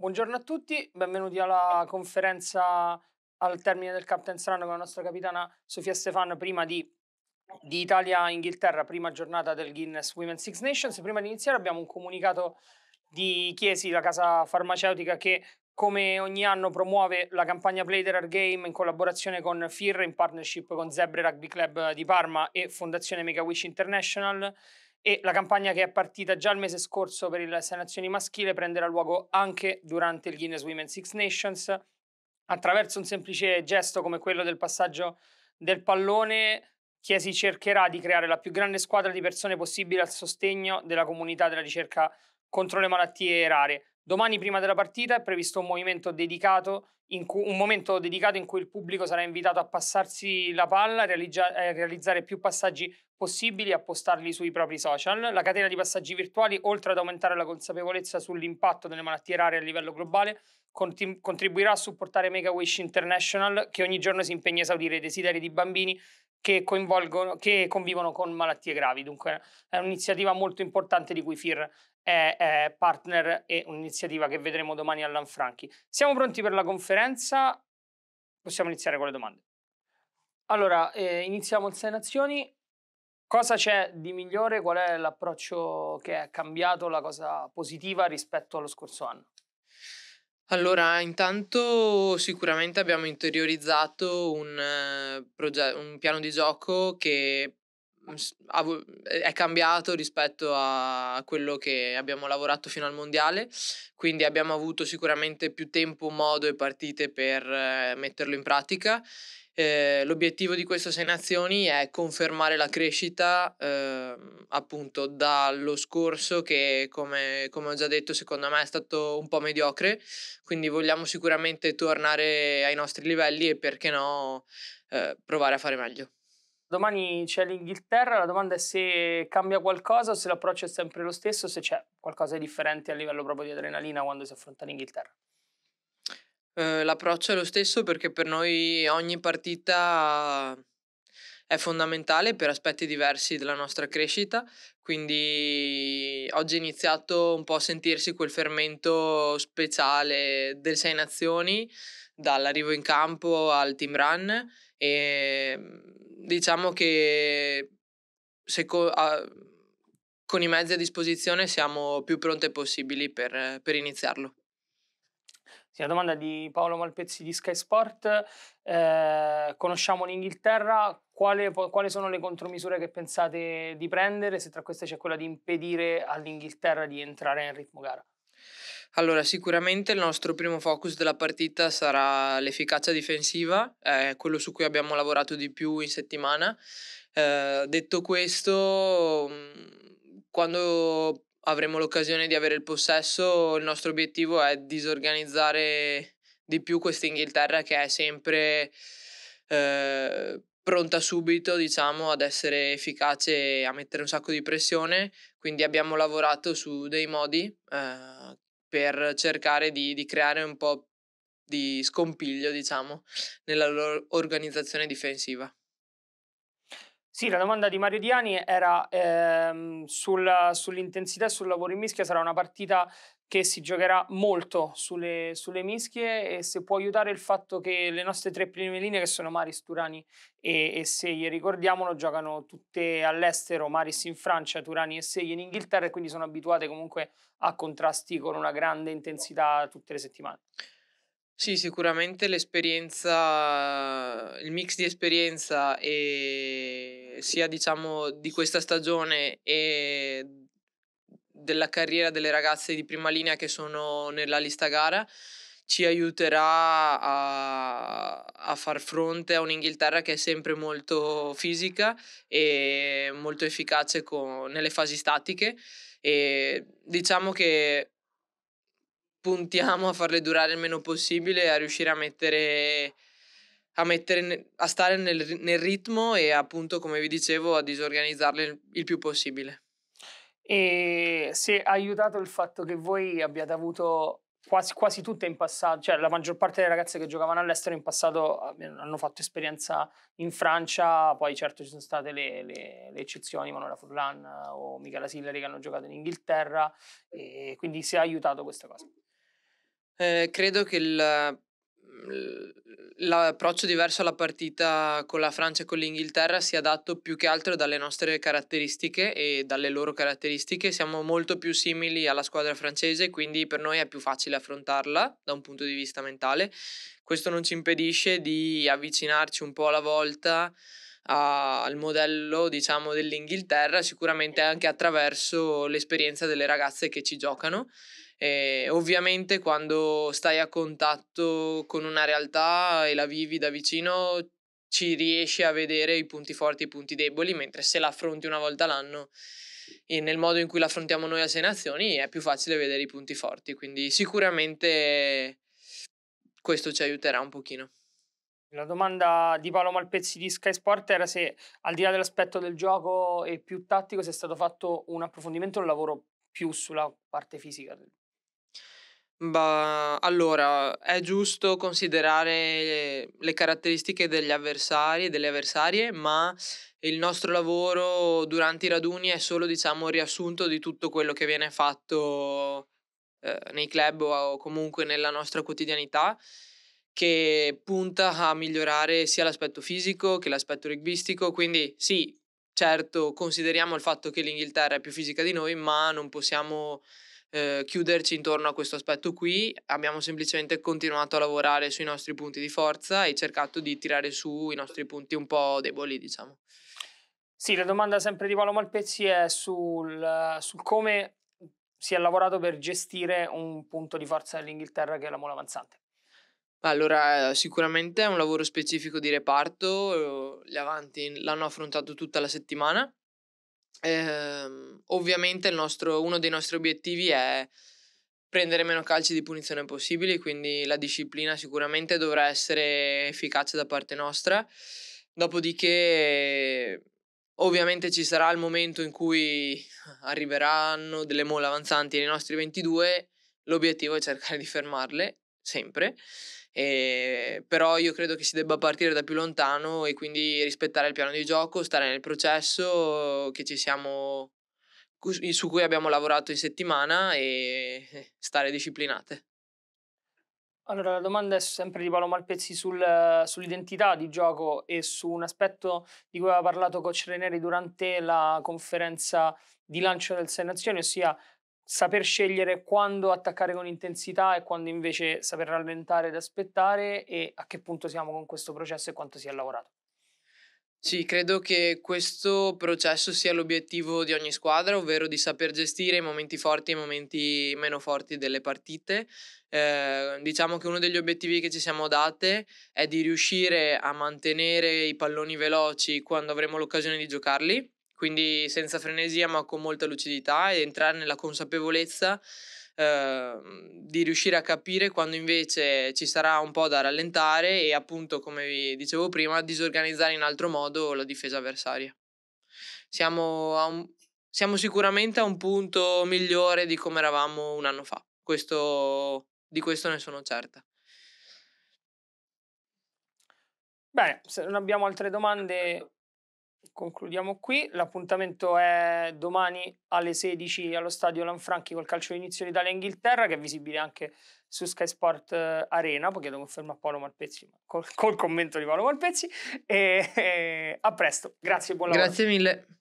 Buongiorno a tutti, benvenuti alla conferenza al termine del Captain's Run con la nostra capitana Sofia Stefano prima di, di Italia-Inghilterra, prima giornata del Guinness Women's Six Nations. Prima di iniziare abbiamo un comunicato di Chiesi, la casa farmaceutica che come ogni anno promuove la campagna Play There Game in collaborazione con FIR in partnership con Zebre Rugby Club di Parma e Fondazione Mega Wish International e la campagna che è partita già il mese scorso per il Sei Nazioni maschile prenderà luogo anche durante il Guinness Women Six Nations attraverso un semplice gesto come quello del passaggio del pallone Chiesi cercherà di creare la più grande squadra di persone possibile al sostegno della comunità della ricerca contro le malattie rare. Domani prima della partita è previsto un, momento dedicato in cui, un momento dedicato in cui il pubblico sarà invitato a passarsi la palla, a, realizza, a eh, realizzare più passaggi possibili e a postarli sui propri social. La catena di passaggi virtuali, oltre ad aumentare la consapevolezza sull'impatto delle malattie rare a livello globale, contribuirà a supportare Mega Wish International che ogni giorno si impegna a esaudire i desideri di bambini che, che convivono con malattie gravi. Dunque è un'iniziativa molto importante di cui FIR è, è partner e un'iniziativa che vedremo domani all'Anfranchi. Siamo pronti per la conferenza? Possiamo iniziare con le domande. Allora, eh, iniziamo il 6 Nazioni. Cosa c'è di migliore? Qual è l'approccio che è cambiato, la cosa positiva rispetto allo scorso anno? Allora, intanto sicuramente abbiamo interiorizzato un, eh, proge- un piano di gioco che mm, eh, è cambiato rispetto a quello che abbiamo lavorato fino al mondiale, quindi abbiamo avuto sicuramente più tempo, modo e partite per eh, metterlo in pratica eh, l'obiettivo di queste sei nazioni è confermare la crescita eh, appunto dallo scorso che come, come, ho già detto secondo me è stato un po' mediocre, quindi vogliamo sicuramente tornare ai nostri livelli e perché no eh, provare a fare meglio. Domani c'è l'Inghilterra, la domanda è se cambia qualcosa, se l'approccio è sempre lo stesso, se c'è qualcosa di differente a livello proprio di adrenalina quando si affronta l'Inghilterra. Ehm, l'approccio è lo stesso perché per noi ogni partita è fondamentale per aspetti diversi della nostra crescita, quindi oggi è iniziato un po' a sentirsi quel fermento speciale del Sei Nazioni, dall'arrivo in campo al team run e mhmm, diciamo che seco- a- con i mezzi a disposizione siamo più pronte possibili per, per iniziarlo. Sì, la domanda di Paolo Malpezzi di Sky Sport. Eh, conosciamo l'Inghilterra, quale, quali sono le contromisure che pensate di prendere? Se tra queste c'è quella di impedire all'Inghilterra di entrare in ritmo gara? Allora, sicuramente il nostro primo focus della partita sarà l'efficacia difensiva, è quello su cui abbiamo lavorato di più in settimana. Eh, detto questo, mm, quando avremo l'occasione di avere il possesso, il nostro obiettivo è disorganizzare di più questa Inghilterra che è sempre eh, pronta subito, diciamo, ad essere efficace e a mettere un sacco di pressione. Quindi abbiamo lavorato su dei modi eh, per cercare di, di creare un po' di scompiglio, diciamo, nella loro organizzazione difensiva. Sì, la domanda di Mario Diani era ehm, sulla, sull'intensità e sul lavoro in mischia. Sarà una partita che si giocherà molto sulle, sulle, mischie e se può aiutare il fatto che le nostre tre prime linee, che sono Maris, Turani e, e Seglie, ricordiamolo, giocano tutte all'estero, Maris in Francia, Turani e Seglie in Inghilterra e quindi sono abituate comunque a contrasti con una grande intensità tutte le settimane. Sì, sicuramente l'esperienza, il mix di esperienza e sia diciamo di questa stagione e della carriera delle ragazze di prima linea che sono nella lista gara ci aiuterà a, a far fronte a un'Inghilterra che è sempre molto fisica e molto efficace con, nelle fasi statiche e diciamo che puntiamo a farle durare il meno possibile e a riuscire a mettere a, mettere, a stare nel, nel, ritmo e appunto come vi dicevo a disorganizzarle il, il più possibile. E se ha aiutato il fatto che voi abbiate avuto quasi, quasi tutte in passato, cioè la maggior parte delle ragazze che giocavano all'estero in passato hanno fatto esperienza in Francia, poi certo ci sono state le, le, le eccezioni, Manuela Furlan o Michela Sillari che hanno giocato in Inghilterra, e quindi se ha aiutato questa cosa. Eh, credo che il, mhmm, l'approccio diverso alla partita con la Francia e con l'Inghilterra sia dato più che altro dalle nostre caratteristiche e dalle loro caratteristiche. Siamo molto più simili alla squadra francese, quindi per noi è più facile affrontarla da un punto di vista mentale. Questo non ci impedisce di avvicinarci un po' alla volta al modello diciamo, dell'Inghilterra, sicuramente anche attraverso l'esperienza delle ragazze che ci giocano eh, ovviamente quando stai a contatto con una realtà e la vivi da vicino ci riesci a vedere i punti forti e i punti deboli, mentre se la affronti una volta l'anno e nel modo in cui la affrontiamo noi a Sei Nazioni è più facile vedere i punti forti, quindi sicuramente questo ci aiuterà un pochino. La domanda di Paolo Malpezzi di Sky Sport era se al di là dell'aspetto del gioco e più tattico sia stato fatto un approfondimento, un lavoro più sulla parte fisica del Bah, allora, è giusto considerare le caratteristiche degli avversari e delle avversarie, ma il nostro lavoro durante i raduni è solo, diciamo, un riassunto di tutto quello che viene fatto eh, nei club o comunque nella nostra quotidianità, che punta a migliorare sia l'aspetto fisico che l'aspetto rugbyistico. Quindi, sì, certo, consideriamo il fatto che l'Inghilterra è più fisica di noi, ma non possiamo eh, chiuderci intorno a questo aspetto qui, abbiamo semplicemente continuato a lavorare sui nostri punti di forza e cercato di tirare su i nostri punti un po' deboli, diciamo. Sì, la domanda sempre di Paolo Malpezzi è sul, sul come si è lavorato per gestire un punto di forza dell'Inghilterra che è la mola avanzante. Allora, eh, sicuramente è un lavoro specifico di reparto, gli eh, avanti l'hanno affrontato tutta la settimana eh, ovviamente nostro, uno dei nostri obiettivi è prendere meno calci di punizione possibili, quindi la disciplina sicuramente dovrà essere efficace da parte nostra. Dopodiché ovviamente ci sarà il momento in cui arriveranno delle mole avanzanti nei nostri 22, l'obiettivo è cercare di fermarle sempre. E, ehm, però io credo che si debba partire da più lontano e quindi rispettare il piano di gioco, stare nel processo che ci siamo, su cui abbiamo lavorato in settimana e stare disciplinate. Allora, la domanda è sempre di Paolo Malpezzi sul, sull'identità di gioco e su un aspetto di cui aveva parlato Coach Reneri durante la conferenza di lancio del Sei Nazioni, ossia saper scegliere quando attaccare con intensità e quando invece saper rallentare ed aspettare e a che punto siamo con questo processo e quanto si è lavorato. Sì, credo che questo processo sia l'obiettivo di ogni squadra, ovvero di saper gestire i momenti forti e i momenti meno forti delle partite. Eh, diciamo che uno degli obiettivi che ci siamo date è di riuscire a mantenere i palloni veloci quando avremo l'occasione di giocarli quindi senza frenesia ma con molta lucidità e entrare nella consapevolezza eh, di riuscire a capire quando invece ci sarà un po' da rallentare e appunto come vi dicevo prima disorganizzare in altro modo la difesa avversaria. Siamo, un, siamo sicuramente a un punto migliore di come eravamo un anno fa, questo, di questo ne sono certa. Bene, se non abbiamo altre domande concludiamo qui. L'appuntamento è domani alle 16 allo stadio Lanfranchi col calcio d'inizio di Italia-Inghilterra, che è visibile anche su Sky Sport eh, Arena. Poi chiedo conferma a Paolo Malpezzi, col, col, commento di Paolo Malpezzi. E, e, a presto, grazie e buon lavoro. Grazie mille.